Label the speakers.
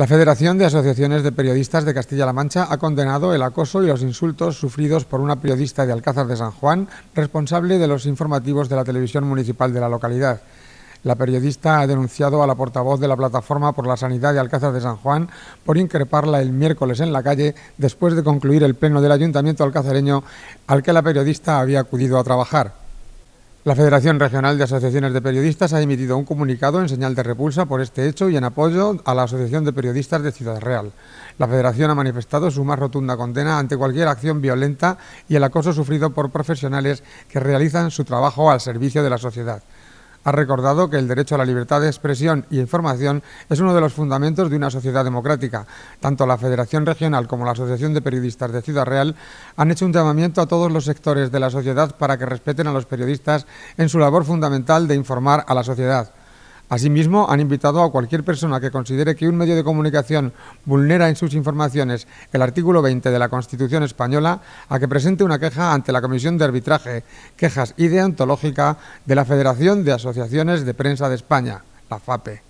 Speaker 1: La Federación de Asociaciones de Periodistas de Castilla-La Mancha ha condenado el acoso y los insultos sufridos por una periodista de Alcázar de San Juan, responsable de los informativos de la televisión municipal de la localidad. La periodista ha denunciado a la portavoz de la Plataforma por la Sanidad de Alcázar de San Juan por increparla el miércoles en la calle después de concluir el pleno del ayuntamiento alcazareño al que la periodista había acudido a trabajar. La Federación Regional de Asociaciones de Periodistas ha emitido un comunicado en señal de repulsa por este hecho y en apoyo a la Asociación de Periodistas de Ciudad Real. La Federación ha manifestado su más rotunda condena ante cualquier acción violenta y el acoso sufrido por profesionales que realizan su trabajo al servicio de la sociedad ha recordado que el derecho a la libertad de expresión y información es uno de los fundamentos de una sociedad democrática. Tanto la Federación Regional como la Asociación de Periodistas de Ciudad Real han hecho un llamamiento a todos los sectores de la sociedad para que respeten a los periodistas en su labor fundamental de informar a la sociedad. Asimismo, han invitado a cualquier persona que considere que un medio de comunicación vulnera en sus informaciones el artículo 20 de la Constitución española a que presente una queja ante la Comisión de Arbitraje, Quejas ideontológica de la Federación de Asociaciones de Prensa de España, la FAPE.